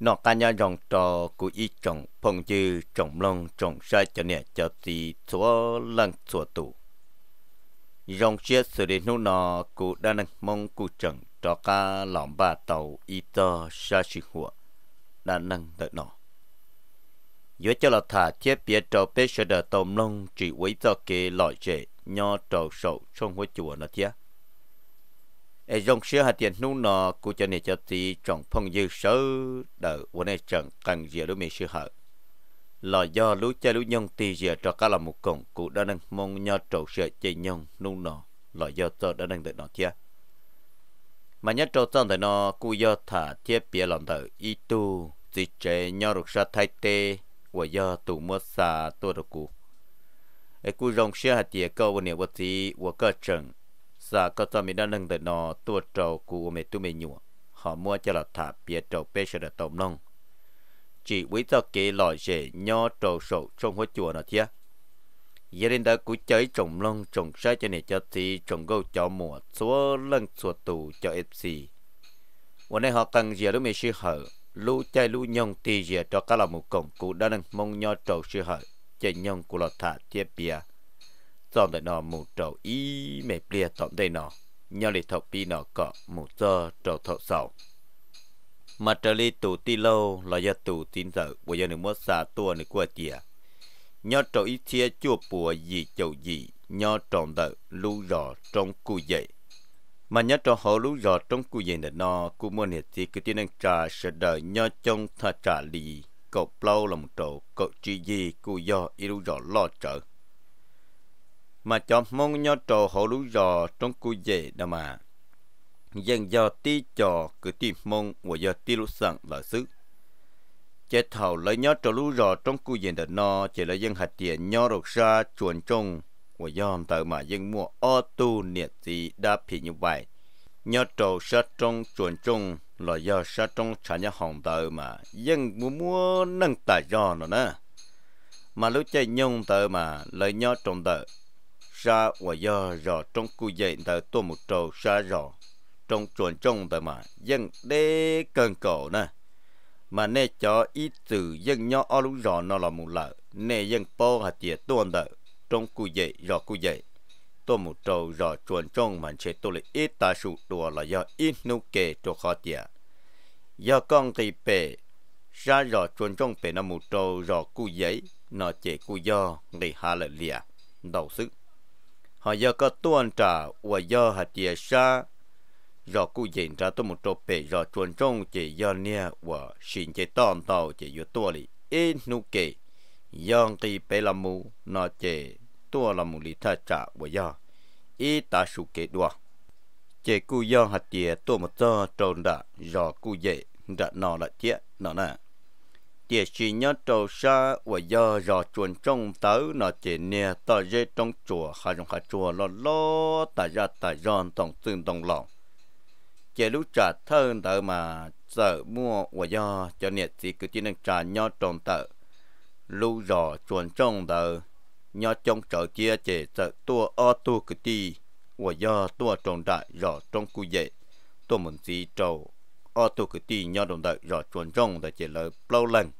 nó ta nhớ dòng trò của y chồng phong chư chồng lông chồng sai cho nè cho gì chúa lăng chúa tù dòng chia sự đến nô nọ cụ đa năng mong cụ trần trò ca lòng ba tàu y tơ sa sư hùa đa năng đợi nọ dưới cho là thả chết bia trò bê sơ đờ tôm lông chỉ với cho kê loại trệ nho trò sầu trong hối chùa nó thiết ai dòng xe hạt tiền nung nọ của cho nên cho tí trong phong dư sớ đỡ vấn đề chẳng cần gì đối với sư hở là do lũ cha lũ nhông tì giờ cho các là một cổng cụ đã nâng mong nho trầu sợ chạy nhông nung nọ là do cho đã nâng được nó thia mà nhất trầu trong thời nó cụ do thả thiết bia lòng thở y tu chỉ chế nho rục ra thay tê và do tụ mưa xà tôi được cụ ai cụ dòng xe hạt tiền câu vấn đề vật gì và cơ trần sa dạ, có cho mình đã nâng tới nó tua trầu của mình tụi mình nhụa họ mua cho là thả bia trầu bê sẽ được tổng nông chỉ quý cho kỹ lòi dễ nho trầu sổ trong hối chùa nó thiếc giờ đến đó cú chơi trồng lông trồng sai cho nên cho thì trồng gâu cho mua xua lân xua tù cho fc hôm nay họ cần giờ lúc mình sư hở lu chơi lu nhông ti giờ cho các là một cổng cụ đã nâng mong nho trầu sư hở chơi nhông của lọt thả tiếp bia dọn đại nọ mù trầu ý mẹ bìa tọn đại nọ nhau lì thọc bi nọ cọ mù dơ trầu thọ sầu mà trở lì tù ti lâu là do tù tin sợ của do nương mất xa tua nửa qua tiề nhau trầu ý chia chua bùa gì chầu gì nhau tròn đợ lưu rò trong cu dậy mà nhớ cho họ lú giò trong cụ dậy nữa nó cụ mua nhiệt thì cứ tin anh trả sẽ đợi nhớ trong thà trả lì cậu lâu là một trầu cậu chỉ gì cụ do ý lú giò lo chở mà cho mong nhau trò họ lũ rò trong cu dễ đó mà dân do ti trò cứ tìm mong và do ti lũ sẵn là sức chế thầu lấy nhau trò lũ rò trong cu dễ đợt no chỉ là dân hạt tiền nhau rột ra chuồn trông và do tờ mà dân mua ô tu nhiệt gì đã phì như vậy nhau trò sát trong chuồn trông là do sát trong trả nhà hồng tờ mà dân mua mua nâng tài do nó nè mà lúc chạy nhung tờ mà lời nhau trong tờ sa và do rò trong cu dậy tờ tôi một trầu sa rò trong chuồn trong tờ mà dân đế cần cổ nè mà nè cho ít từ dân nhỏ o lú rò nó là một lợ nè dân po hạt tiệt tuôn tờ trong cu dậy rò cu dậy tôi một trầu rò chuồn trong mà sẽ tôi lại ít ta sụ đùa là do ít nụ kề cho khó tiệt do con thì bể ra rò chuồn trong bể nó một trầu rò cu dậy nó chỉ cu do để hạ lợi lìa đầu sức họ giờ có tuân trả và giờ hạt địa xa rồi cụ dành ra tôi một chỗ bể rồi chuẩn trong chỉ giờ nè và xin chế tòn tàu chỉ giờ tua lì ít nụ kì giờ thì bể làm mù nó chỉ tua làm mù lì tha trả và giờ ít ta sụ kê đua chế cụ giờ hạt địa tua một giờ trồn đã rồi cụ dễ ra nó là chết nó nè chỉ chỉ nhớ trâu xa và giờ rò chuồn trong tớ nó chỉ nè tờ dây trong chùa hà trong hà chùa lo lo tà ra tà giòn tổng tương tổng lòng chỉ lúc trả thân tớ mà sợ mua và do cho nè chỉ cứ chỉ năng trả nhớ trong tớ lúc rò chuồn trong tớ nhớ trong chợ kia chỉ sợ tua o tu cứ ti và do tua trong đại rò trong cu dậy tôi muốn gì trâu ở tô cứ tì nhau đồng đại rõ chuẩn trong để chỉ là lâu lần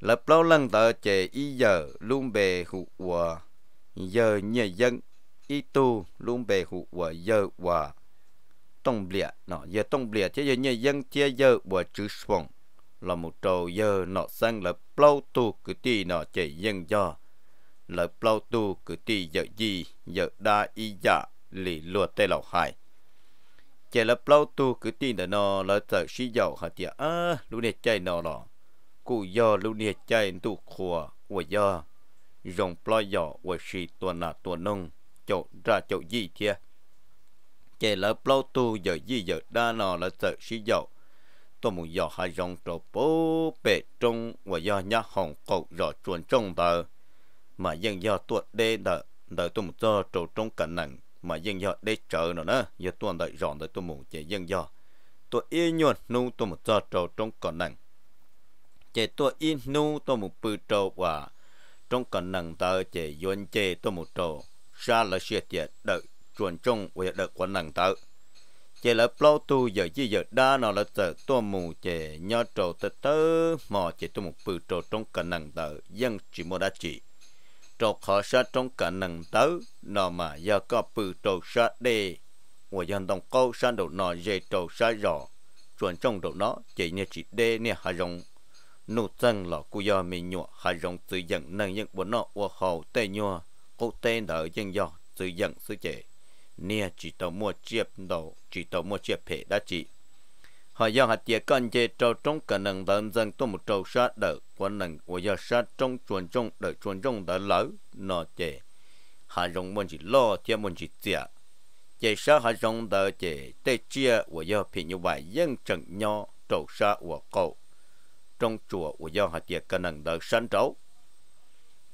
lập lâu lần tờ chế y giờ luôn bề hụ quả giờ nhờ dân y tu luôn bề hụ quả giờ quả, tông bìa nọ giờ tông bìa chế giờ nhờ dân chế giờ hòa chữ xuống là một trầu giờ nọ sang lập lâu tu cứ ti nọ chế dân do lập lâu tu cứ ti giờ gì giờ đa y giả lì lùa tê lầu hải chế lập lâu tu cứ tì nọ là tờ sĩ dầu hả tìa à lúc này chạy nọ rồi cụ do lưu địa chạy tụ khùa của do rồng plo giỏ của sĩ tuần là tuần nông chậu ra chậu gì thia chạy lỡ plo tu giờ gì giờ đa nọ là sợ sĩ dậu tôi muốn giỏ hai rồng trầu bố bể trung của do nhà hồng cậu giỏ chuồn trong bờ mà dân do tuột đê đợ đợi tôi muốn cho trầu trong cả nặng mà dân do đê chợ nữa nữa giờ tuần đợi rọn đợi tôi muốn chạy dân do tôi yên nhuận nu tôi muốn cho trầu trong cả nặng chế tua in nu tua một bự trâu và trong cả năng tờ chế yến chế tua một trâu xa là xe chế đợi chuẩn trung và đợi quan năng tờ chế là plau tu giờ chỉ giờ đa nó là tờ tua mù chế nhớ trâu tờ tớ mò chế tua một bự trâu trong cả năng tờ dân chỉ mua đã chỉ trâu khó xa trong cả năng tớ nó mà giờ có bự trâu xa đề và dân đồng câu sa đồ nó dễ trâu sa rõ chuẩn trung đồ nó chỉ như chỉ đê nè hà rồng nụ chân là cú yo mi nhọ hà rong tự dần nâng những bốn nọ ô hầu tê nhọ cụ tê nở dân yo tự dần sư chế nia chỉ tàu mua chiếc đầu chỉ tàu mua chiếc hệ đã chỉ họ do hạt tiệt con chê trâu trong cả nâng thân dân tôi một trâu sát đỡ quan nâng của do sát trong chuồn trong đỡ chuồn trong đỡ lỡ nọ chê hà rong muốn chỉ lo chia muốn chỉ tiệt chế sa hà rong đỡ chê tê chia của do phi như vậy dân chẳng nhỏ trâu sát của cậu trong chùa của do họ chè cần nâng đợt sanh trấu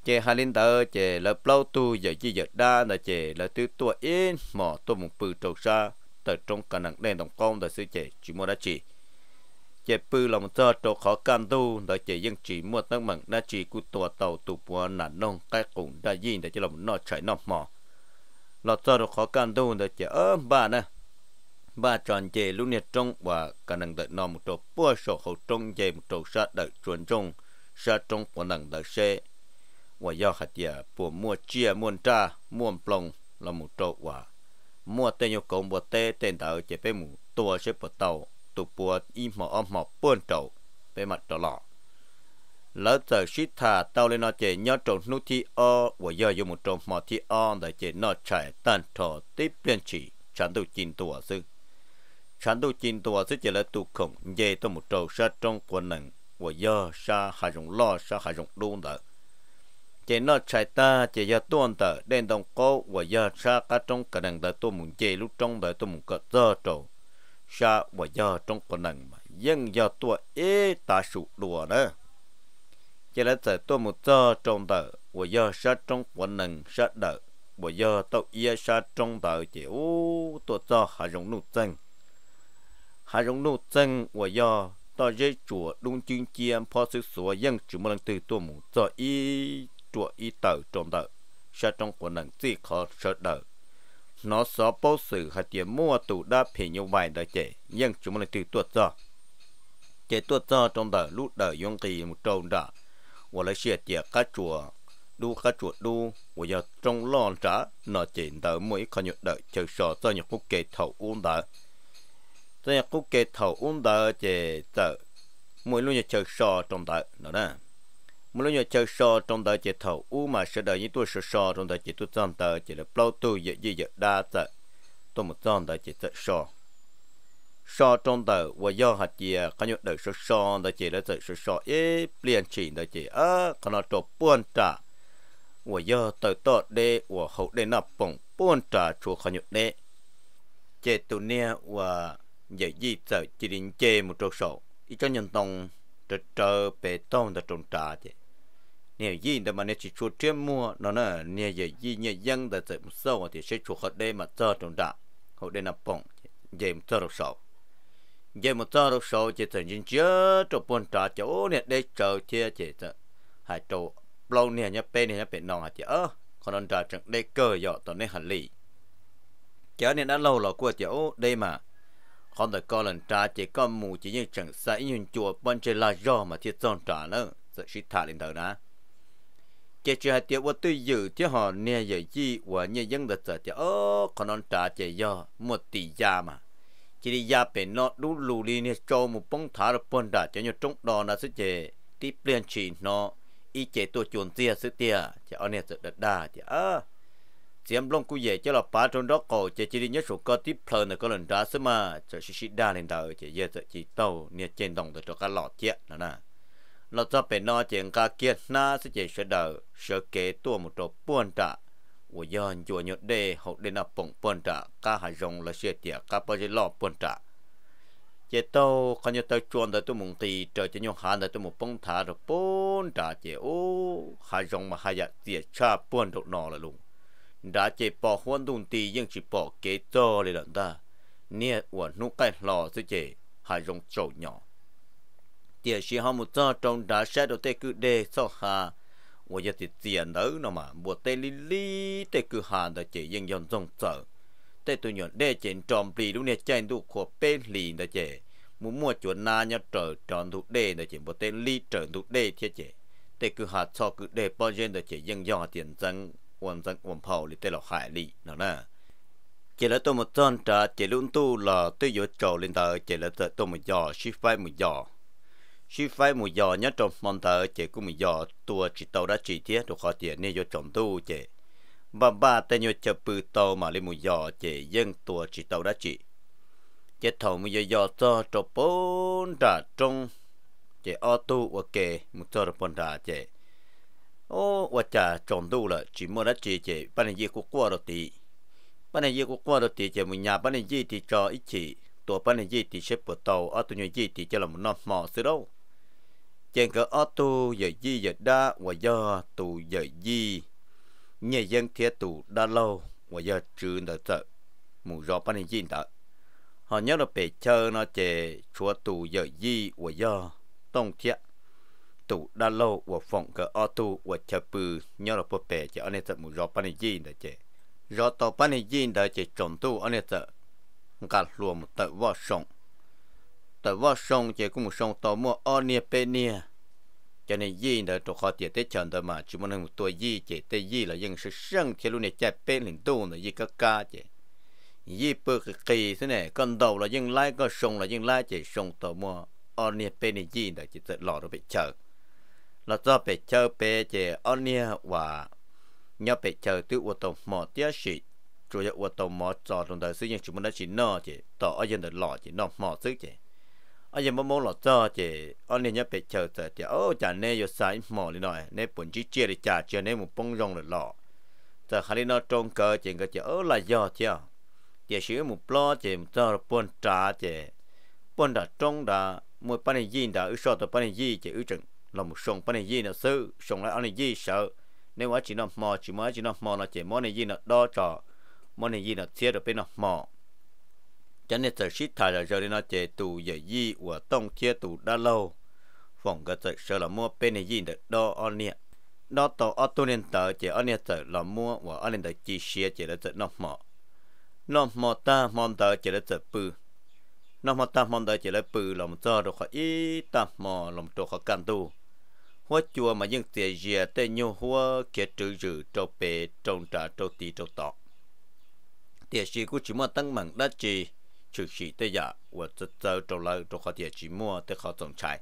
chè hai linh tờ chè là plau tu giờ chi giờ đa là chè là tư tua in mỏ tua một bự trầu xa từ trong cần nâng đen đồng công đời sư chè chỉ mua đã chỉ chè bự lòng sơ trầu khó can tu là chè dân chỉ mua tăng mặn đã chỉ cụ tua tàu tu bùa nản nông cái cùng đã gì để cho lòng nó chạy nọ mỏ lọt sơ trầu khó can tu là chè ơ bà nè và chọn chế lúc nhiệt trong và cả năng đợi nó một chỗ bùa sổ hậu trong chế một chỗ sát đợi chuẩn trong sát trong của năng đợi xe và do hạt giả bùa mua chia muôn tra muôn plong là một chỗ và mua tên yêu cầu bùa tê tên tạo chế bê mù tua sẽ bùa tàu tụ bùa y mò âm mỏ buôn trậu bê mặt trọ lọ lỡ giờ shít thà tao lên nó chế nhớ trộn nút thi o và giờ dùng một trộn mò thi o để chế nó chạy tan trò tiếp liên chỉ chẳng đủ chín tuổi xưa sản đồ chín tùa sẽ chỉ là tù khổng dê tôi một trầu sa trong của nặng và do sa hà rộng lo sa hà rộng đun đỡ nó chạy ta chỉ do tuôn tờ đen đồng cô và do sa cả trong cả đằng đỡ tôi muốn chê lúc trong đỡ tôi muốn cỡ do trầu sa và do trong của nặng mà dân do tua ế ta sụ đùa đó chỉ là giờ tôi muốn do trong đỡ và do trong của nặng sa đỡ và do tao ia sa trong đỡ chỉ ô tôi do hà rộng nụ chân hà rong nô chân và do tao dễ chùa đông chương chiêm phó sư sủa dân chủ một lần từ tôi mù cho y chùa y tờ trong tờ sa trong của nàng chỉ khó sợ đỡ nó sợ bao sử hạt tiền mua tủ đa phỉ nhiều vài đời trẻ nhưng chúng là từ tuột do trẻ tuột do trong đời lúc đời dùng kỳ một trâu đã và lấy xe trẻ cá chùa đu cá chùa đu và giờ trong lon trả nó chỉ đời mỗi con nhục đời chờ sò cho những quốc kệ thầu uống đời thế cũng kê thầu uống đỡ chè tờ mỗi lúc nhớ chờ sò trong đỡ đó đó mỗi lúc nhớ chờ sò trong đỡ chè thầu uống mà sẽ đợi những tuổi sò sò trong đỡ chè tu trong đỡ chè là bao tu dễ dễ dễ đa tờ tôi một trong đỡ chè tờ sò sò trong đỡ và do hạt chè có nhớ đợi sò sò đỡ chè là đợi sò sò ế liền chỉ đỡ chè ơ còn nó trộn buôn trả và do tới tọt đê và hậu đê nạp bổng buôn trả chùa có nhớ đê chè tu nia và giờ di sợ chỉ định chê một trâu sổ ít cho nhân tông trở trở bê tông đã trồng trà chứ nè gì đó mà nè chỉ chua trước mua nó nè nè giờ gì nè dân đã sợ một sâu thì sẽ chua hết đây mà tơ trồng trà hậu đây là bông giờ một tơ trồng sổ giờ một tơ trồng sổ chỉ thành những chớ trồng bông trà chỗ nè đây chờ chia chỉ sợ hai trâu lâu nè nhá bê nè nhá bê nòng hả ơ còn ông trà chẳng đây cơ dọ tao nè hẳn lì chớ nè đã lâu là của chỗ đây mà เขาแต่ก็หลังจาเจก็หมูจียังจังสายยังจวบนเจลายอมาที่ซ่อนจาเนอะสดชิดทาลินเถอะนะ เจจะหเตียวว่าตัวอยู่เจ้าหอเนี่ยใหญ่ยี่ว่าเนี่ยยังเดือดเจ้าโอ้ขนอนจาเจย่อหมดตียามาจีดิยาเป็นนอดูลูลีเนี่ยโจมุปงถารปนดาจะอยู่ตรงดอนะสิเจที่เปลี่ยนชีนนออีเจตัวจวนเตี้ยสิเตี้ยจะเอาเนี่ยจะดัดดาจะเออ chiếm long cú về cho là ba trong đó cổ chỉ chỉ đi nhất số cơ tiếp phơi này có lần ra sớm mà cho chỉ chỉ đa lên đầu chỉ dễ chỉ tàu nè trên đồng được cho cá lọt chết là nè lọt cho bên nó chuyện cá kia na sẽ chỉ sẽ đỡ sẽ kế tua một chỗ buồn trả của dân chùa nhật đề hậu đến là bổng buồn trả cá hải rồng là sẽ tiệt cá bao giờ lọ buồn trả chỉ tàu có nhiều tàu chuồn tới tôi muốn thì trời chỉ nhiều hàng tới tôi muốn bông thả rồi buồn trả chỉ ô hải rồng mà hải giặc tiệt cha buồn được nọ là luôn đã chỉ bỏ huân đun tì nhưng chỉ bỏ kế cho lên lần ta nè của nụ cái lò sẽ chế, hai rong trầu nhỏ tiền sĩ họ một cho trong đã sẽ đầu tê cứ đê sau hà và giờ thì tiền đó nó mà bùa tê li li tê cứ hà đã chế dân dân rong sợ tê tôi nhận đề trên tròn bì đúng nè chạy đủ của bên lì đã chế, muốn mua chuẩn na nhá trở tròn đủ đê đã chế bùa tê li trở đủ đê thế chế, tê cứ hà cho cứ đê bao giờ đã chế dân dân tiền dân วันจังวันเผาลิเตลหายลีเนาะนะเจริญตัวมันจอนจ้าเจริญตู้หล่อตัวอยู่โจลินเตอเจริญตัวมันย่อชิฟไฟมันย่อชิฟไฟมันย่อเนี่ยจอมมันเตอเจกูมันย่อตัวจิตเอาได้จีเทียตัวขอเตียเนี่ยอยู่จอมตู้เจบ้าบ้าแต่เนี่ยจะปืนโตมาเลยมันย่อเจยังตัวจิตเอาได้จีเจถมมันย่อจอจบปนจ้าจงเจออตู้โอเคมันจอจบปนจ้าเจ ô và chả trồng là chỉ mua đất chỉ chỉ ban này gì cũng qua tí ban này gì cũng qua tí chỉ mình nhà ban này thì cho ít chỉ tổ ban này thì xếp bữa tàu ở tụi gì thì cho là một mò xứ đâu chẳng có ở tu giờ gì giờ đa và do tụ giờ gì nhà dân thiết tụ đã lâu và giờ trừ đã sợ mù rõ ban này gì đã họ nhớ là bể chơi nó chè chúa tù giờ gì và do tông thiết tụ đa lô và phòng cờ ô tu và chợ bự nhớ là bố bè cho anh em một rõ bánh gì đó chị rõ tàu bánh gì đó chị trồng tu anh em sợ gạt lùa một tờ vò sông tờ vò sông chị cũng một sông tàu mua ô nia bê nia cho nên gì đó tụ khó tiệt tới chọn tờ mà chỉ muốn một tuổi gì chị tới gì là dân sự sân thì luôn này chạy bê liền tu là gì cá cá chị gì bơ cái kỳ thế này con đầu là dân lái con sông là dân lái chị sông tàu mua ô nia bê nia gì đó chị tự lò rồi bị chờ là do bị chờ bị chế ôn nia và nhớ bị chờ tự ô tô mò tiếc sĩ chủ yếu ô tô mò cho trong đời sử dụng chúng mình đã chỉ nọ chế tỏ ở dân đời lọ chỉ nọ mò sức chế ở dân mong mong lọ cho chế ôn nia nhớ bị chờ sợ chế ô chả nè yo sai mò đi nói nè bún chỉ chia đi chả chia nè một bông rong được lọ giờ khai đi nó trông cờ chế cái chế ô là do chế chế sử dụng một lo chế một cho buôn trà chế buôn đã trông đã một bánh gì đã ư so tờ bánh gì chế ư chừng ลมส่งปนยีนซื้อส่งแล้วอันยีเสนว่าจีนอมอจีมาจีนอมอนเจมอนยีนดอจอมอนยีนเทียดไปนอมอจันเนจิตาจะเนนเจตูยยีว่ต้องเทียตูด้านโลฝงก็จะเสละมัวเป็นยีนดออันเนี่ยดอตออตุเนนเตอเจอันเนี่ยจะลมัวว่าอันเนจีเสียเจแล้วจะนอมอนอมอตามอนเตอเจแล้จะปืน้องมาตามมันได้เจริญปืนลมจอดอกขออีตามมอลมตัวขกันตู hoa chùa mà những tiền gì tê nhô hoa kia trừ rử trâu bề trông trả trâu tì trâu tọ tiền gì của chỉ mua tăng mảng đá chỉ trừ sĩ tê dạ và tớ tớ trâu lơ trâu khó tiền chỉ mua tê khó tổng trái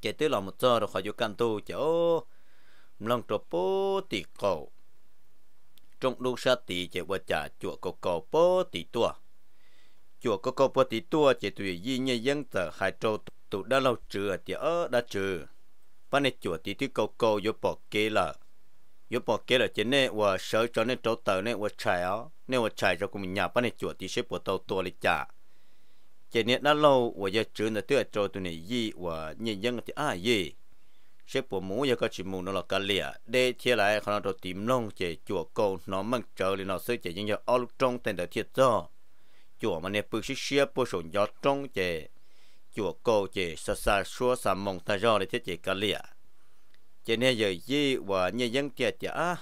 kể tê là một giờ rồi khó vô căn tu chả ô lòng trâu bố tì cầu trong lúc sa tì chả qua chả chùa cầu cầu bố tì tua chùa cầu cầu bố tì tua chả tùy gì nhẹ dân tờ hai trâu tụ đã lâu trừ chả đã trừ bà này chuột tí tí câu câu yếu bỏ kế là yếu bỏ kế là trên này và sợ cho nên trâu tàu này và chạy áo nên và chạy cho cùng nhà bà này chuột tí xếp bỏ tàu tua lịch trả trên này đã lâu và giờ chữ là tựa trâu tụi này gì và nhìn dân thì à gì xếp bỏ mũ giờ có chỉ mù nó là cá lìa để thế lại khi nó trâu tìm nông chỉ chuột câu nó mang trở lên nó sẽ chỉ những giờ ao lúc trong tên đã thiệt do chuột mà này bự xí xía bỏ sổ gió trong chỉ chùa cô chỉ xa xa xua xa mong ta do để thiết chỉ cả lìa cho nên giờ gì và như dân kia chả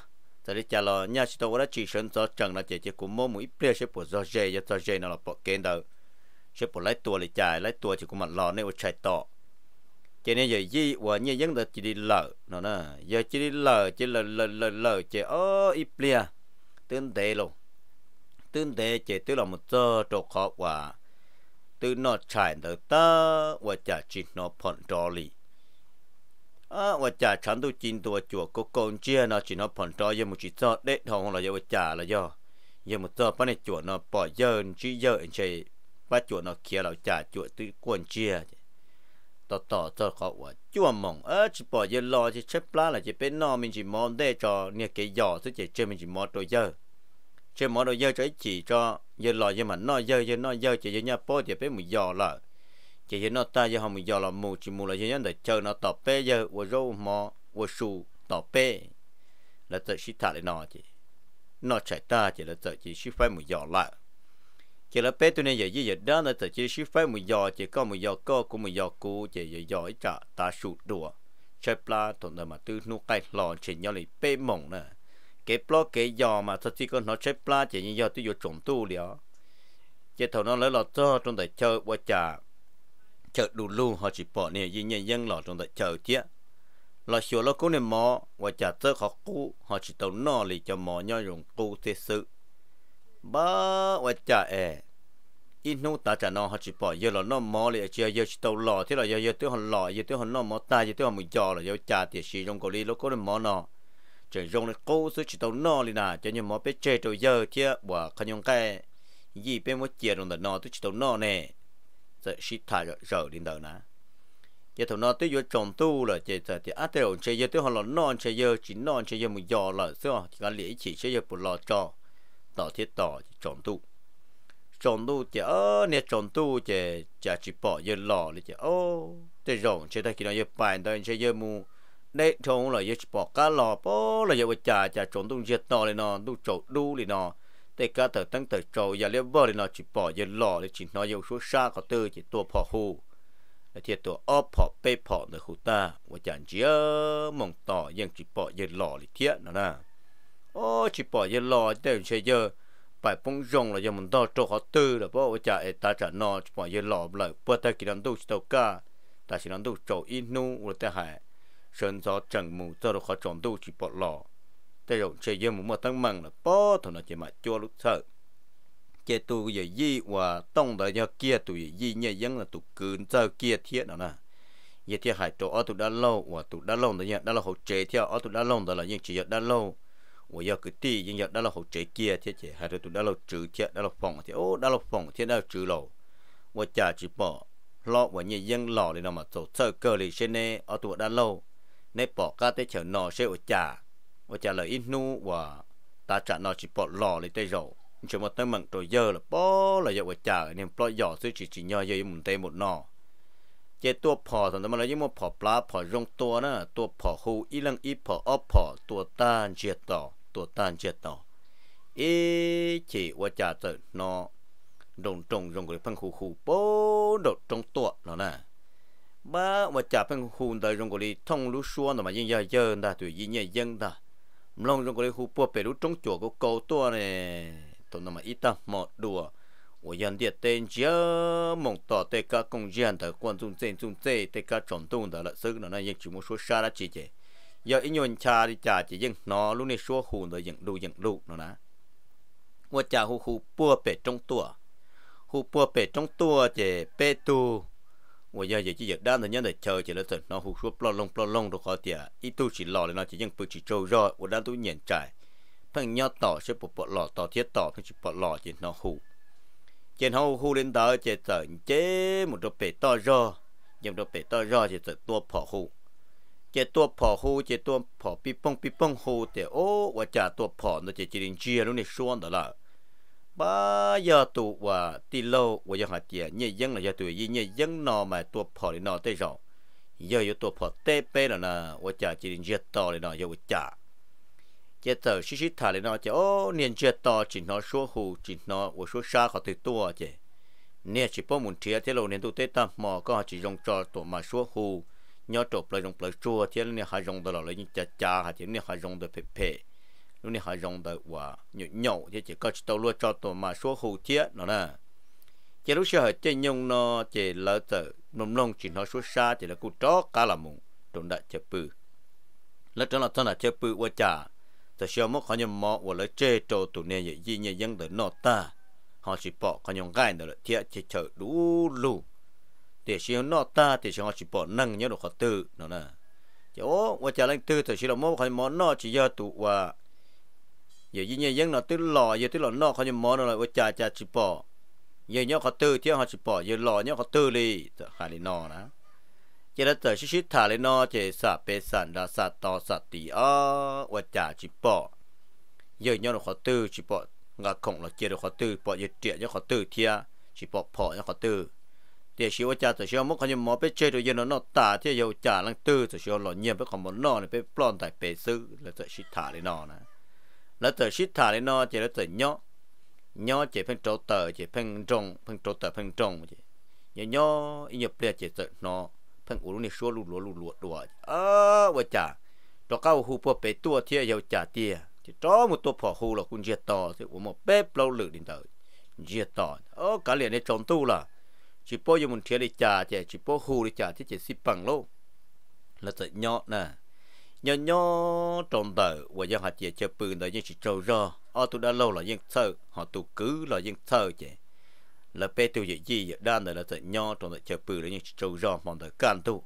tại đi chả lo nhà chỉ tôi đã chỉ sân cho chẳng là chỉ chỉ cũng mua mũi bia sẽ bỏ do dê cho dây nó là bỏ kén đâu sẽ bỏ lấy tua để chạy lấy tua chỉ cũng mặt lo nên chạy to cho nên giờ gì và như dân ta chỉ đi lờ nó nè giờ chỉ đi lờ chỉ lờ lờ lờ lờ chỉ ô ít bia tương tế luôn tương tế chỉ tức là một giờ trộn khó quả ตือนอชายเดอตาว่าจะจินอพอนดอลีอาว่าจะฉันตัวจีนตัวจั่วก็กงเจียนอจีนอพอนดอยมุจิซอดเดทองเราเยาว่าจรายละยอยมุจซอปะในจว่นอปอยเยินจีเยินเชยปะจั่วนอเขียเราจ่าจว่ตือกวนเจียต่อต่อจอดเขาว่าจว่มองเออจีปอยเยินรอจีเช็ฟปลาละจีเป็นนอมินจีมอนเดจอเนี่ยเกย์ยอซึ่จีเจมินจีมอนตัวเยอเชมอนตัวเยอจะจีจอ giờ lo giờ mà nó giờ giờ nó giờ chỉ giờ nhà po giờ bé một giò là chỉ giờ nó ta giờ không một giò là mù chỉ mù là giờ nhân để chờ nó tọt bé giờ vừa râu mò vừa sù tọt bé là tự xí thả lại nó chỉ nó chạy ta chỉ là tự chỉ xí phải một giò lại chỉ là bé tụi này giờ giờ đó là tự chỉ xí phải một giò chỉ có một giò có cũng một giò cũ chỉ giờ giò ấy trả ta sụt đùa chạy pla tụi nó mà tư nu cái lò chỉ nhau lại bé mộng nữa cái blo cái giò mà thật chỉ con nó chết pla chỉ như giò tôi vô trộm tu liệu chỉ thầu nó lấy lọ cho trong đời chơi qua trà chợ đủ lu họ chỉ bỏ nè như nhân dân lọ trong đời chợ chứ lọ xíu lọ cũng nè mò qua trà tớ họ cũ họ chỉ tàu nọ lì cho mò nhau dùng cũ thế sự ba qua trà e ít nu ta trà nó họ chỉ bỏ giờ lọ nó mò lì chưa giờ chỉ tàu lọ thế là giờ giờ tôi họ lọ giờ tôi họ nó mò ta giờ tôi họ mù giò là giờ trà thì sử dụng cổ lì lọ cũng nè mò nọ chỉ dùng nó cố số chỉ tàu nọ liền à cho nên mà biết chơi tàu giờ chứ và khăn nhung cái gì bên một chiếc đồng tiền nọ tôi chỉ tàu nọ nè sẽ xịt thải rồi rồi đến đầu nè giờ thầu nọ tôi vừa trồng tu là chơi giờ thì át đều chơi giờ tôi họ là non chơi giờ chỉ non chơi giờ một giờ là sao chỉ có lẽ chỉ chơi giờ một lò cho tỏ thiết tỏ trồng tu trồng tu chơi ơ nè trồng tu chơi chỉ chỉ bỏ giờ lò là chơi ô tôi rồng chơi ta kia nó giờ bài đó chơi giờ mu ได้ชงเลยยปอกกาหล่อปอเลยยาวจ่าจะชงต้องเย็ดนอเลยนอตดงโจดูเลยนอแต่ก็เถิดตั้งเถิดโจอย่าเลี้ยบเลยนอจีปอเย็นหล่อเลยจีนอยาวชัวชาเขาเตือจีตัวพอหูและเทียตัวอ้อพอเป้พอเนหูตาว่าจันเจียมองต่อยังจีปอเย็นหล่อเลยเทียนะนะโอ้จีปอเย็นหล่อเตินเชยเยอะไปปุงยงเลยยังมันต่อโจเขาเตือแล้วบ่ว่าจ่าเอตาจานอจีปอเย็นหล่อเลยเพื่อแต่กินน้ำดูจีตัวก้าแต่กินน้ำดูโจอินนูอุตหาย sơn gió chẳng mù cho được khó chọn đâu chỉ bỏ lò thế rồi chơi giờ mù mà tăng măng là bỏ thôi nó chỉ mà cho lúc sợ chơi tu giờ gì và tông đời cho kia tu giờ gì nhẹ vẫn là tu cứ giờ kia thiết đó nè giờ thiết hải tổ ở tu đã lâu và tu đã lâu rồi nhá đã lâu hậu chế theo ở tu đã lâu rồi là nhưng chỉ giờ đã lâu và giờ cứ ti nhưng giờ đã lâu hậu chế kia thiết chế hải tu đã lâu trừ thiết đã là phòng thiết ô đã là phòng thiết đã trừ lâu và chả chỉ bỏ lọ và nhẹ dân lọ để nó mà tổ sơ cơ lì trên này ở tu đã lâu ในปอกก็เตเฉนอเชอจ่าว่าจะเลยอินูว่าตาจะนอจิปอหล่อเลยเตโรชมเตมังตัวเยอะละปอเลยเยอจ่าเนี่ยปล่อยหยออซื้อจิจิย่อเยอะมุนเตหมดนอเจตัวพอสันตกมันเลยยิ่งมัวพอปลาพอรงตัวนะตัวพอหูอีลังอีพอออพอตัวตานเจียต่อ ตัวตานเจียต่อเอจีว่าจ่าเตนอดงตรงรงกับพังคูคูโปโดงตรงตัวเนาะนะ ba mà chả phải hùn đời trong cái đi thông lú xua nó mà dân giờ giờ ta tụi gì nhẹ dân ta lòng trong cái khu bùa bể lú trong chùa có cầu tua này tụi nó mà ít ta mọt đùa của dân địa tên giờ mong tỏ tê cả công dân ta quan trung tên trung tê tê cả trọng tung ta là sức nó này dân chỉ muốn số xa ra chỉ chế giờ ít nhon cha đi trả chỉ dân nó lú này xua hùn đời dân đu dân đu nó nà, của cha khu khu bùa bể trong tua khu bùa bể trong tua chế bể tu ว่าอย่าจะจียด้านแ้นยัี๋ตวเชิอจะแล้วแต่น้องหูชัวปลอลงปลอลงตัวคอเดียอีตู้ฉีหล่อเลยน้องจะยังปืนฉีโจรอว่าด้านตู้เหียนใจเพิ่งยอดต่อใช้ปปหล่อต่อเทียต่อเพิ่งฉีปหล่อจีน้องหูเจนเขาหูเล่นต่อเจเจเจมมดตัวเป็ดต่อรอยังตัวเป็ดต่อรอเจเจตัวผอหูเจตัวผอหูเจตัวผอปีป้องปีป้องหู๋ยวโอ้ว่าจ่าตัวผอเนาะเจจีรนเจียรู้ในส่วนเด้อละ ba giờ tụ và tì lâu và giờ hạt tiền nhẹ dân là giờ tụ gì nhẹ dân nọ mà tụ phò thì nọ tới rồi giờ giờ tụ phò tê pê là nè và chả chỉ đến giờ to là nọ giờ và chả giờ tờ xí xí thà là nọ chả ô niên giờ to chỉ nó số hù chỉ nó và số xa khỏi từ tua chứ, nè chỉ bao muốn thiệt thế lâu nên tụ tê tâm mò có chỉ dùng cho tụ mà số hù nhớ trộp lại dùng lại chua thế nên hai dùng đó là lấy những chả chả hạt thế nên hai dùng được phê phê lúc này họ dùng tới quả nhậu nhậu thì chỉ có tàu luôn cho tụi mà số hồ chết nó nè chỉ lúc sau chỉ nhung nó chỉ lỡ tự nôm nông chỉ nó số xa chỉ là cú chó cá là mùng trộn đại chế bự lỡ trộn là thân là chế bự quá chả tại sao mất họ nhầm mò và lỡ chơi trâu tụi nè vậy gì nhẹ dân tới nó ta họ chỉ bỏ họ nhung gai nữa là thiệt chỉ chờ đủ lù để xem nó ta thì xem họ chỉ bỏ năng nhớ được họ tự nó nè chỗ và trả lên tư thì chỉ là mốt họ món nó chỉ do tụi và ยยยยังนอตื้อหล่อยตื้อหล่อนอเขาจะมอนอะไรว่าจ่าจ่าจิปอยยเนาะเขาตื้อเที่ยวเขาจิปอยยหล่อเนาะเขาตื้อเลยขาดนอนะเจ้าเต๋อชิชิถาเลยนอเจสะเปสันดาสัตอสติอ๋อว่าจ่าจิปอยยเนาะเขาตื้อจิปองาคงเราเจ้าเขาตื้อปอยเจียเนาะเขาตื้อเที่ยวจิปอพอเนาะเขาตื้อเดี๋ยวชีวจ่าจะเชื่อมุกเขาจะมอไปเจอตัวเย็นนอตาเที่ยาวจ่าลังตื้อจะเชื่อหล่อนเงียบไปของมันนอนไปปล้อนแต่เปซื้อแล้วจะชิดถาเลยนอนะล้วตชิดาเลยเนาะเจแล้วตยอยอเจเพ่งโตเตอเจเพ่งจงเพ่งโตเตอเพ่งจงเจยอย่ออีเปลี่ยนเจเตนอเพ่งอุลุนี่ชัวลุลัวลุลัวตัวเออว่จ่าตัวเก้าหูพวกไปตัวเทียยาวจ่าเตียจะจ้อมตัวพอหูหรอกคุณเจียต่อสิผมบอกเป๊ะเราหลุดินเตอเจียต่อเออกาเลรียญในจงตู้ล่ะชิโป้ยมุนเทียริจ่าเจชิโป้หูริจ่าที่เจสิบปังโลแล้วแตย่อนะ nhớ nhớ trộm tờ và do hạt về chơi bự đó nhưng chỉ trâu ro ở tụ đã lâu là dân sơ họ tụ cứ là dân sơ chứ là bé tụ gì gì đan là tụ nhớ trộm tờ chơi bự đó nhưng chỉ trâu ro mong tờ can tu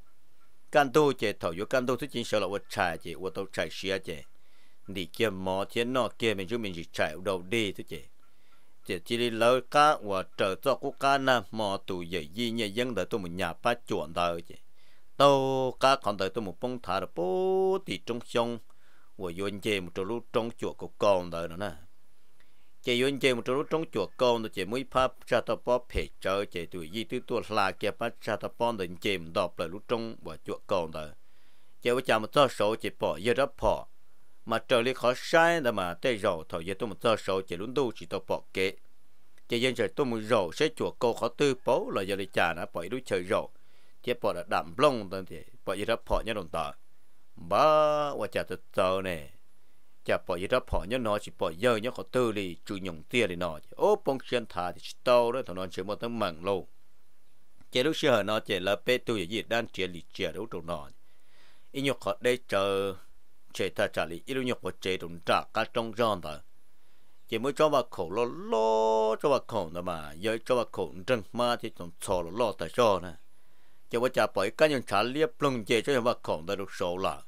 can tu chứ thầu vô can tu thứ chính sợ là vật trải chứ vật tàu trải xia chứ đi kia mò thiên nọ kia mình chúng mình chỉ trải đầu đi thứ chứ chỉ chỉ đi lâu cá và trở cho cô cá na mò tụ gì gì nhẹ dân đời tôi mình nhà ba chuẩn đời chứ tàu cá còn tới tôi một phong thả được bố thì trong sông và yến chê một chỗ lúc trong chuột của con đời nữa nè chị yến chê một chỗ lúc trong chuột con tôi chỉ mới pháp cha tao bó phê chở chị tuổi di tư tôi là kia pháp cha tao bó đến chê một đọc lại lúc trong và chuột con đời chị với cha một tơ số chị bỏ giờ đó bỏ mà trở lại khó sai là mà tay rầu thầu giờ tôi một tơ số chị luôn đu chị tao bỏ kế chị yến chê tôi một rầu sẽ chuột câu khó tư bố là giờ lại cha nó bỏ đuôi chơi rầu จ็บปวดดัำปลงตอนที่ปวดยึดพอเนืตรงต่อบ้าว่าจะจะเจอเนี่ยจะปวดยึดพอเน้อยนอจะปวดเยอเนื้อขอตื่นเลยจุยงเตี้ยเลยน้อยโอ้ปงเชียนถาที่เต่าเลยถนนเชื่อมต้องมั่งโลกเจลุเชื่อหนอเจลเป็ดตัวใหญ่ด้านเจลิเจลุตรงหนออินยกขอได้เจอเชิดตาจารีอินยกขอเจตุนจากกาจงจอนต์ยังไม่จบว่าขงล้อล้อจบว่าขงนะมาเยอะจบว่าขงจังมาที่ต้องโชวล้อแต่โชว์นะ cho vợ cha bởi cá nhân trả liệp lông chê cho vợ khổng đã được sổ là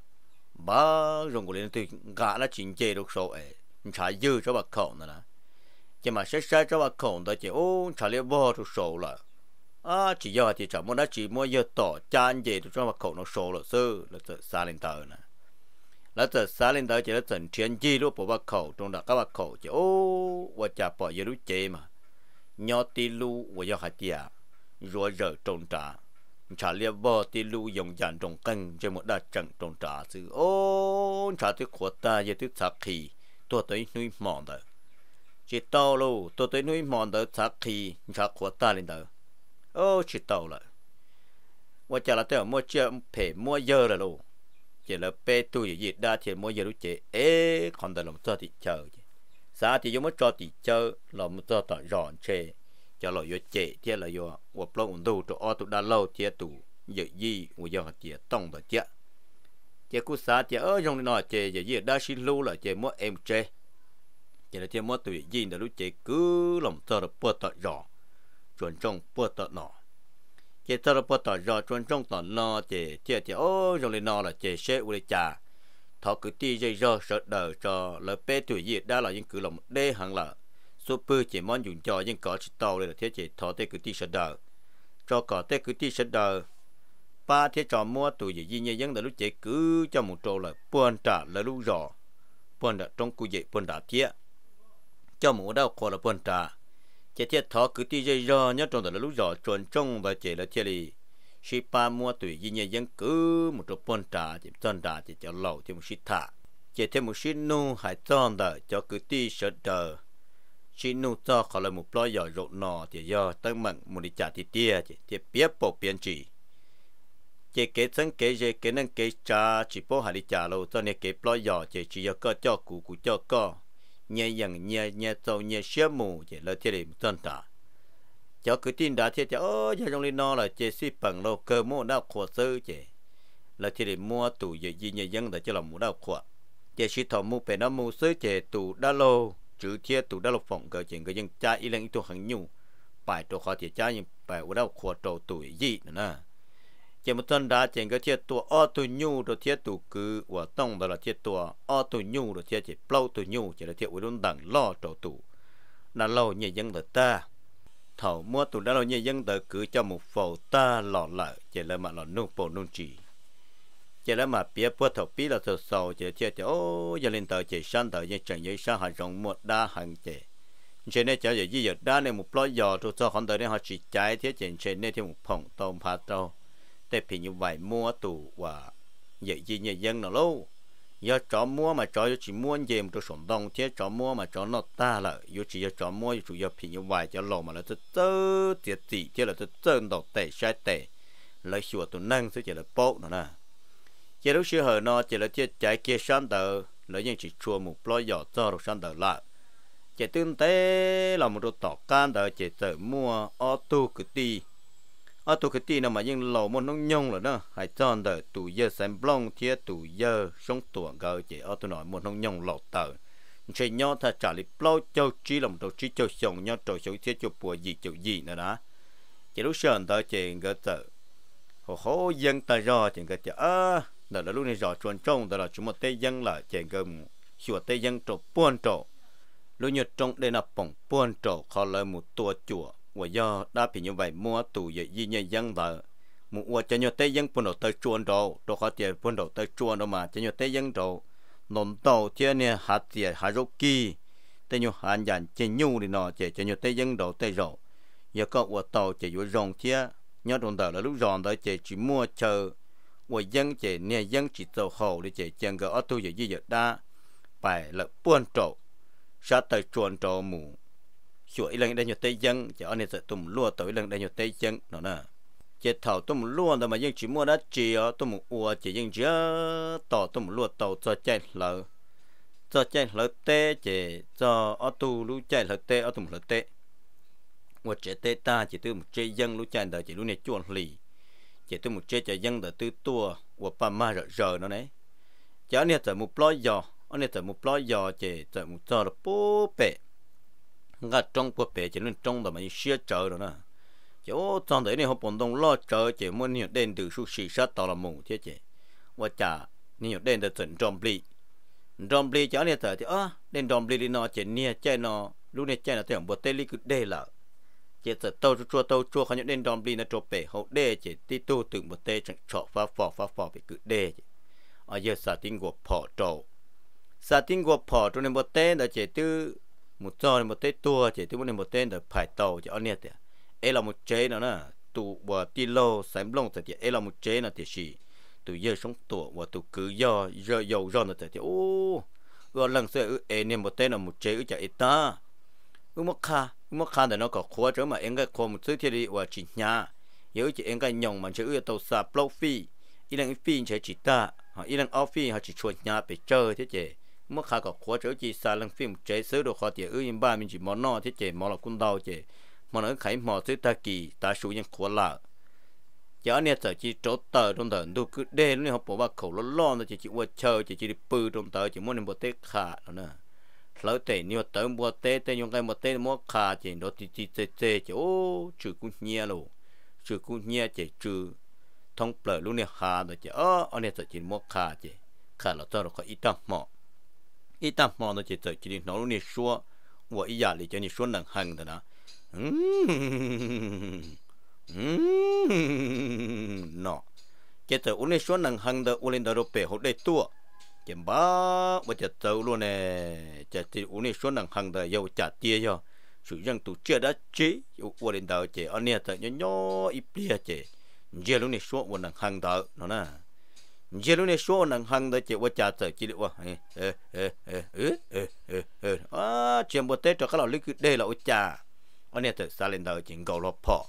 ba rồng của liên tôi gã là chính chê được sổ ấy trả dư cho vợ khổng nữa chỉ mà sẽ sai cho vợ khổng đó chỉ ô trả liệp vợ được sổ là à chỉ do chỉ trả muốn đã chỉ mua giờ tỏ chan chê cho vợ khổng nó sổ là sư là tự xa lên tờ nè là tự xa lên tờ chỉ là tận thiên chi lúc của vợ khổng trong đó các vợ khổng chỉ ô cha bỏ giờ lúc chê mà nhỏ tí lu vợ giờ hạt chè rồi trồng trà cha liệp bờ ti lu dòng dàn trồng cân cho một đa trắng trồng trả sự ô cha thứ của ta giờ thứ sạc khí tôi tới núi mòn đó chỉ tàu lô tôi tới núi mòn đó sạc khí cha của ta lên đó ô chỉ tàu là và chả là tôi mua chơi mua giờ lô chỉ là bê tu gì đa thì mua giờ lúc chế ế còn đời lòng cho chờ xã thì dùng mất cho thì chờ lòng cho tỏ ròn chơi cho lo yo che che lo yo wo plo un do to o to da lo che tu ye yi wo yo che tong da che che ku sa che ơ trong nó che ye ye da shi lu là che mo em che che là che mo tu yi da lu che cứ lòng tơ được bơ tọ rõ chuẩn trong bơ tọ nọ che tơ được bơ tọ rõ chuẩn trong tọ nọ che che che ơ trong nó là che she u le cha thọ cứ ti dây rơ sợ đờ cho lỡ bê tuổi gì đã là những cử lòng đê hẳn là số bơ chỉ món dùng cho những cỏ chỉ tàu là thế chỉ thọ tế cứ ti sạt đờ cho cỏ tế cứ ti sạt đờ ba thế cho mua tuổi gì gì nhẹ dân là lúc chỉ cứ cho một trâu là buồn trả là lúc rõ buồn đã trong cụ dậy buồn đã thế cho một đau khổ là buồn trả chỉ thiết thọ cứ ti dây rõ nhớ trong là lúc rõ chuẩn trong và chỉ là thế lì khi ba mua tuổi gì nhẹ dân cứ một trâu buồn trả chỉ buồn trả chỉ cho lâu thì một xít thả chỉ thêm một xít nu hay tròn đờ cho cứ ti sạt đờ chỉ nụ cho khỏi là một loài giỏi rộn nò thì do tăng mặn một đi trả thì tia thì thì biết bộ biến chỉ chỉ cái chân cái gì cái nâng cái trả chỉ bộ hà đi trả lâu cho nên cái loài giỏi chỉ chỉ do có cho cụ cụ cho có nhẹ nhàng nhẹ nhẹ sâu nhẹ xé mù chỉ là thế này chân ta cho cứ tin đã thế cho ơ giờ trong lên nò là chỉ xí bằng lâu cơ mua đã khổ sơ chỉ là thế này mua tủ dễ gì nhẹ nhàng để cho là mua đã khổ chỉ chỉ thọ mua phải nó mua sơ chỉ tủ đã lâu chữ chia tụ đã lục phong cờ chuyện cái dân cha y lên ít tu hàng nhiều bài trò khó thì cha nhưng bài ở đâu khó trò tuổi gì nữa nè, chỉ một thân đã chỉ cái thiết tua ô tu nhu đồ thiết tu cứ và tông đó là thiết tua ô tu nhu đồ thiết chỉ plau tu nhu chỉ là thiết với đun đẳng lo trò tu là lâu nhẹ dân đời ta thầu mua tu đã lâu nhẹ dân đời cứ cho một phẩu ta lọ lợ chỉ là mà lọ nu bổ nu chỉ chỉ là mà bia bút thọ bia là sầu sầu chỉ chỉ chỉ ô giờ lên tờ chỉ sang tờ như chẳng như sang hàng rộng một đa hàng chỉ trên này chỉ là gì giờ đa này một lo giờ tôi cho hắn tới này họ chỉ trái thế trên trên này thì một phòng tôm phá trâu để phi như vậy mua tủ và vậy gì nhà dân nó lâu giờ chó mua mà chó chỉ mua gì mà tôi sống đông thế chó mua mà chó nó ta là yo chỉ yo mua chủ yếu phi như vậy cho lâu mà là tôi tớ tiệt tỷ thế là tôi tớ đầu tệ sai tệ lấy sửa tôi nâng sẽ chỉ là bốc nữa nè chế lúc xưa hở nó chỉ là chiếc trái kia sáng tờ lợi nhân chỉ chua một lo nhỏ cho được sáng tờ lại chỉ tương tế là một đồ tỏ can tờ chỉ tờ mua ô tô cứ ti ô tô cứ ti nào mà nhưng lầu một nông nhung rồi đó hãy cho tờ tủ giờ xem blong chế tủ giờ sống tuổi gờ chỉ ô tô nói một nông nhung lầu tờ chỉ nhau ta trả lại lo cho chi làm đồ chi cho sống nhau trò sống chế cho bùa gì chịu gì nữa đó chỉ lúc xưa tờ chỉ ngỡ tờ hồ hồ dân ta do chỉ ngỡ tờ à đó là lúc này rõ chuẩn trông đó là chúng một tê dân là chèn gầm hiểu tê dân trộn buôn trộn lúc nhật trông đây là bỏng buôn trộn khó lời một tua chùa và do đã bị như vậy mua tù dậy di nhân dân là một ua cho nhiều tê dân buôn đầu tới chuồn đồ đồ khó tiền buôn đầu tới chuồn đâu mà cho nhiều tê dân đồ nón tàu thiên nè hạt tiền hạt rô kỳ tê nhiều hạn dàn chè nhu thì nó chè cho nhiều tê dân đồ tê rộ giờ có ua tàu chè vô rồng thiên nhớ đồng tờ là lúc ròn tới chè chỉ mua chờ 我养姐呢养起走后的姐整个二度也一日哒，摆了半周，杀到转周母，所以人家就得养，就按你这都唔落到人家就得养了呢。chế thảo tôi muốn luôn rồi mà nhưng chỉ mua đã chỉ ở tôi muốn ua chỉ nhưng chỉ tỏ tôi tàu cho chạy lỡ cho chạy lỡ tê chế cho ở tu lú chạy lỡ tê ở tôi lỡ tê ua chế tê ta chỉ tôi muốn dân lú chạy đời chỉ lú này chuồn lì chỉ tôi một chế cho dân đã tôi tua và ba ma rồi rồi nó này chả nên tới một lo giò anh nên tới một lo giò chỉ tới một giò là bố bè, ngã trong bố bè, chỉ nên trong đó mình như xia chờ rồi nè chỉ ô trong đấy này họ bọn động lo chờ chỉ muốn nhiều đen từ số xì sát tao là mù thế chỉ và chả nhiều đen từ tận trong bì trong bì chả nên tại thì à đen trong bì nó chỉ nia chơi nó lúc này chơi là tưởng bố tê li cứ đê lại chỉ sợ tàu chua tàu chua khó nhận đến đòn bì nó trộp bể hậu đê chỉ tí tu từ một tê chẳng trọ phá phò phá phò bị cứ đê chỉ ở giờ sa tinh của phò trâu sa tinh của phò trầu nên một tê là chỉ tư một trò nên một tê tua chỉ tư một nên một tê là phải tàu chỉ ở nè tiệt ấy là một chế nó nè tụ bờ ti lô sắm lông chỉ ấy là một chế nó tiệt gì tụ giờ sống tụ và tụ cứ do giờ dầu rồi nó tiệt ô lần xưa ấy nên một tê là một chế ở ít ta ư mắc kha mà khăn thì nó có khóa chứ mà em cái khóa một thứ đi và chỉ nhà yếu chỉ em cái nhồng mà chứ tàu sạp lâu phi ít lần phi chỉ chỉ ta họ ý đang off phi họ chỉ chuột nhà bị chơi thế chứ mà khá có khóa chứ chỉ xa lăng phim chế sứ đồ khó thì ư yên ba mình chỉ món nọ thế chứ món là cũng đau chứ mà nó khải mò thứ ta kỳ ta số nhân khóa là giờ này sợ chỉ trốn tờ trong tờ đủ cứ để luôn họ bỏ vào khẩu lo lo nó chỉ chỉ qua chơi, chỉ chỉ đi bự trong tờ chỉ muốn nên bỏ tết khả nữa lỡ tệ nhiều tới mua tê tê những cái mua tê mua khá chỉ đó chỉ chỉ tê tê chỉ ô trừ cũng nhia luôn trừ cũng nhia chỉ trừ thông bờ luôn này khá rồi chỉ ơ anh này chỉ mua khá chỉ khá là tao có ít tâm mỏ ít tâm mỏ nó chỉ tới chỉ nó luôn này xua 我一压力叫你说能哼的呢，嗯嗯，喏，接着我那说能哼的，我连到都背后来多。chim ba mà chả tàu luôn nè chả chỉ uống này số nặng hàng đời dầu chả tia cho sự dân tổ chia đã chế yêu qua đến đời chế anh em tại nhỏ nhỏ ít bia chế giờ lúc này xuống qua nặng hàng đời nó nè giờ lúc này số nặng hàng đời chế qua chả tờ chỉ được qua ê ê ê ê ê ê ê à chuyện bữa tết cho các lão lưu cứ đây là chả anh em tại xa lên đời chỉ cầu lọp phò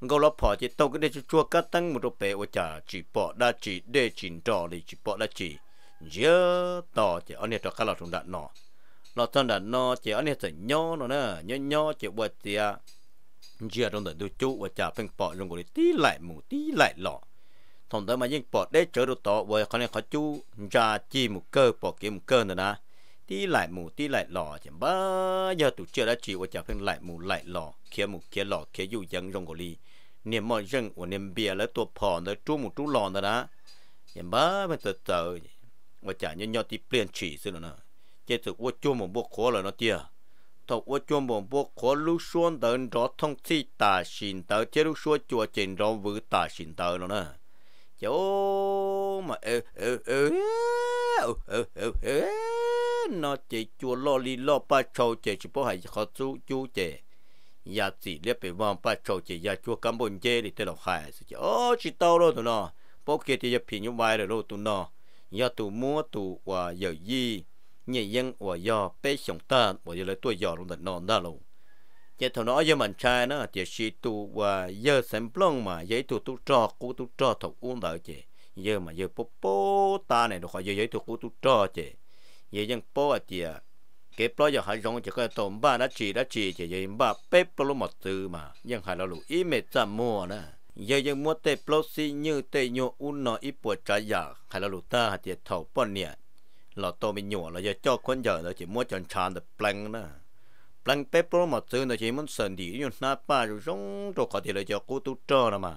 ngô lọ phò chỉ tàu cái đây chua cá tăng một đôi bè ô chả chỉ bỏ đã chỉ để chỉ trò để chỉ bỏ đã chỉ giờ tỏ chỉ anh cho cá lò chúng đã nọ lò chân đã nọ chỉ anh sẽ nhỏ nó nè nhỏ nhỏ chỉ bữa tiệc giờ à, trong đời tôi chú vợ cha phèn bỏ trong người tí lại mù tí lại lọ thằng đó mà những bỏ để chờ đồ tỏ với con này khó chú già chi một cơ bỏ kiếm một cơ nữa nè tí lại mù tí lại lọ chẳng bao giờ tụi chưa đã chịu vợ cha phèn lại mù lại lọ kia mù kia lọ kia dù dân trong người niềm mọi dân của niềm bia lấy tua phò nữa chú một chú lọ nữa nè chẳng bao mình tự tự ว่าจ่ายเงี้ยที่เปลี่ยนฉี่ซึ่งนะเจ้าตัวว่าจมบวกขอเลยนะเตี้ยถ้าว่าจมบวกขอลูกชวนเดินรอท่องที่ตาชินเตอเจ้าลูกชวนจัวเจนรอวือตาชินเตอแล้วนะเจ้ามาเออเออเออเออเออเออนาเจจัวลอลีลอป้าชาวเจชิบหายเขาจูจูเจยาสีเรียบไปว่าป้าชาวเจยาจัวกัมบนเจดิเตลอหายสิเจ้าชิเตอโลตุนอพวกเกติยาผิงยุบไว้เลยโลตุนอ do tù mua tù và giờ gì nhị dân và do bé sống ta và giờ lấy tôi giò luôn đặt non đó luôn chỉ thằng nói giờ mình trai nó chỉ si tù và giờ xem plong mà giấy tù tù trò cô tù trò thọc uống đợi chị giờ mà giờ bố bố ta này nó khỏi giờ giấy tù cô tù trò chị giờ dân bố à chị cái bó giờ hai rong chỉ có tôm ba đã chỉ đã chỉ chỉ giờ ba bé bố mà từ mà dân hai lo lụ ý mệt ra mua nữa ยยังมัวแต่ปลอสิยืแตยโยอุ่นหน่ออีปวดใจอยากให้ลูต้าเตีย่าป้อนเนี่ยเราโตไม่หยวเราจะเจาะคนเยอะเราจะมัวจนชานแต่แปลงนะแปลงเปปโรมาซื้อราจีมันเสันดีอยู่หน้าป้าอยู่ตรงตัวขอดีเราจะกู้ตัวเจาะะมา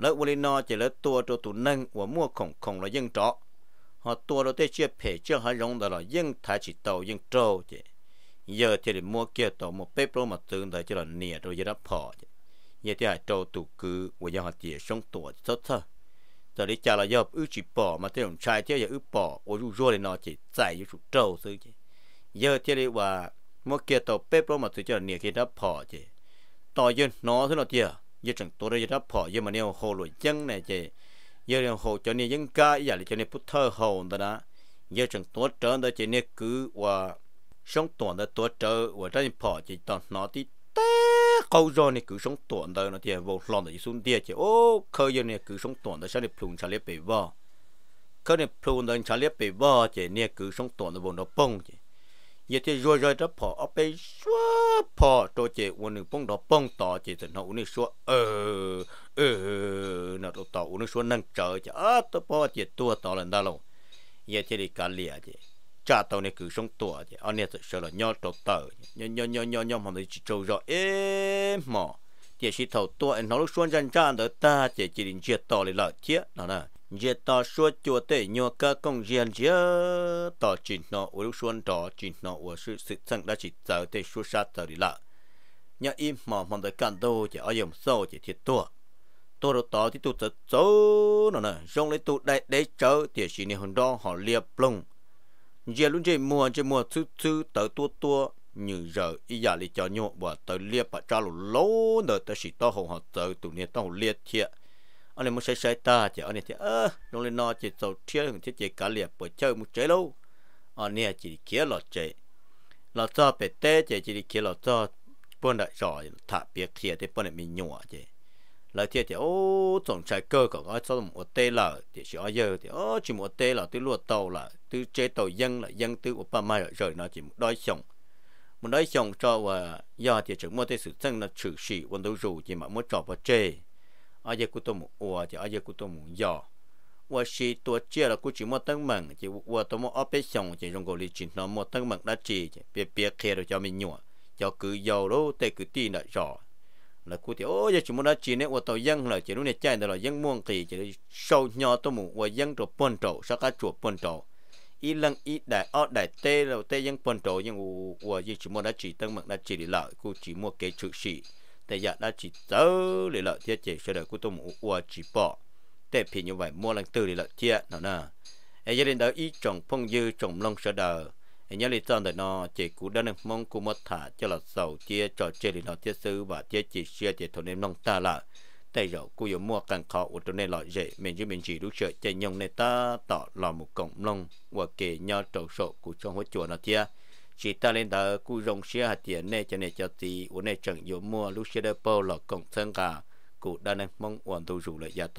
แล้ววันนี้นอจะเลือตัวตัวตุ้นั่งหัวมัวคงคงเรายังเจาะหัวตัวเราได้เชื่อเพจเจาะหายงแต่เรายังถ่ายจิตโตยังเจาะเจเยอะที่เรามัวเกี่ยวตัวมัวเปปโรมาซื้อเราจะเราเนี่ยเราจะรับพอ nhà thì trâu tụ cư và nhà họ chỉ sống tuổi sốt sơ giờ đi chào là giờ ư chỉ bỏ mà tôi làm trai thế giờ ư bỏ ô ru rua thì nó chỉ chạy như sụt trâu thôi chứ giờ thế đi và mỗi kia tàu bếp đó mà tôi cho là giờ chẳng hồ cho nên nên thơ nhiều khi đã bỏ chứ ต่อยืนน้อที่เราเจียยืนจังตัวได้ยืนรับพอยืนมาเนี่ยโหลุยจังเนี่ยเจยืนเนี่ยโหจนเนี่ยยังกายอย่าเลยจนเนี่ยพุทธเฮาแต่นะยืนจังตัวเจอแต่เจเนี่ยคือว่าช่องตัวแต่ตัวเจอว่าได้พอจีตอนน้อที่เต้ câu rồi này cứ sống tuần đời nó thì vô lòng đời xuống địa chỉ ô khơi giờ này cứ sống tuần đời sao này phun xài liếp bị vò khơi này phun đời xài liếp bị vò chỉ này cứ sống tuần đời vô nó bông chỉ giờ thì rồi rồi đó phò ở bên xóa phò cho chị uống nước bông đó bông tỏ chị thì nó uống nước xóa ờ ờ nó tỏ uống nước xóa nâng trở chỉ, ớt tôi phò chỉ tua tỏ lên đó luôn giờ thì đi cả liệt chỉ cha tàu này cứ sống tuổi thì anh này sợ là nhau tàu tàu nhau nhau nhau nhau nhau mà mình chỉ trâu rõ êm mà chỉ chỉ thầu tuổi nó lúc xuân chân chân đó ta chỉ chỉ định chia to lên lợi chia nó nè chia to suốt chùa tệ nhau cơ công diện chia to chỉ nó ở lúc xuân đó chỉ nó ở sự sự thân đã chỉ giờ tệ số sát giờ đi lợi nhau im mà mình tới cản đâu chỉ ở dòng sâu chỉ thiệt tuổi tôi đã tỏ thì tôi sẽ nó nè rong lấy tôi đại để chớ thì chỉ này hồn đó họ liệp lông giờ lúc chơi mua chơi mua thứ thứ tới tua tua như giờ ý giờ thì cho nhau và tới liệp bà cho lù lố nữa tới chỉ to hồng họ tới tụi này to liệt thiệt anh em muốn sai sai ta chứ anh em thì ơ nông lên nó chỉ sầu thiệt hưởng thiệt chỉ cá liệp bởi chơi một chế lâu anh em chỉ kia lọ chế lọ cho bể tê chế chỉ kia lọ cho bọn đại rồi thả biệt kia thì bọn đại mình nhọ chế lại thiệt thì ô tổng trái cơ của cái sao một tê là thì chỉ ở giờ thì ô chỉ một tê là tới luộc tàu là tư chế tổ dân là dân tư của ba mai rồi nó chỉ một đói sống một đói sống cho và do thì chúng mua tới sự chân là trừ sĩ quân đấu rủ chỉ mà mua trò vào chê ai giờ cũng tôi một ủa thì ai giờ cũng tôi một giò và sĩ tổ chia là cũng chỉ mua tăng mừng chỉ và tôi mua ốp sống chỉ trong cổ lý chỉ nó mua tăng mừng đã chỉ biết biết kia rồi cho mình nhua cho cứ giàu đó tê cứ tin là rõ là cụ thì ôi giờ chúng muốn đã chỉ nên ô tàu dân là chỉ lúc này chạy là dân muôn kỳ chỉ sâu nhỏ tôi muốn ô dân trộn bồn trộn sao cả chuột bồn trộn y lần y đại o đại tê là tê dân quần trổ nhưng u u gì chỉ mua đã chỉ tăng mực đã chỉ để lợi cô chỉ mua cái chữ sĩ tê giờ đã chỉ tớ để lợi thiết chỉ sơ đời cô tôi mua u chỉ bỏ tê phi như vậy mua lần tư để lợi thiết nó nè ấy gia đình đó y trồng phong dư trồng long sơ đời ấy nhớ lý do nó chỉ cú đơn năng mong cú mất thả cho là sầu chia trò chơi để nó thiết sư và thiết chỉ xe chỉ thổ nên long ta lại tại giờ cô dùng mua càng khó ở trong này lọ dễ mình chứ mình chỉ đủ sợ chạy nhông này ta tỏ lò một cổng lông và kể nhau trầu sổ của trong hội chùa nó thia chỉ ta lên đó cô dùng xe hạt tiền này cho này cho tí của này chẳng dùng mua lúc xe đỡ bao lọ cổng thân cả cụ đang mong hoàn tu rủ lại gia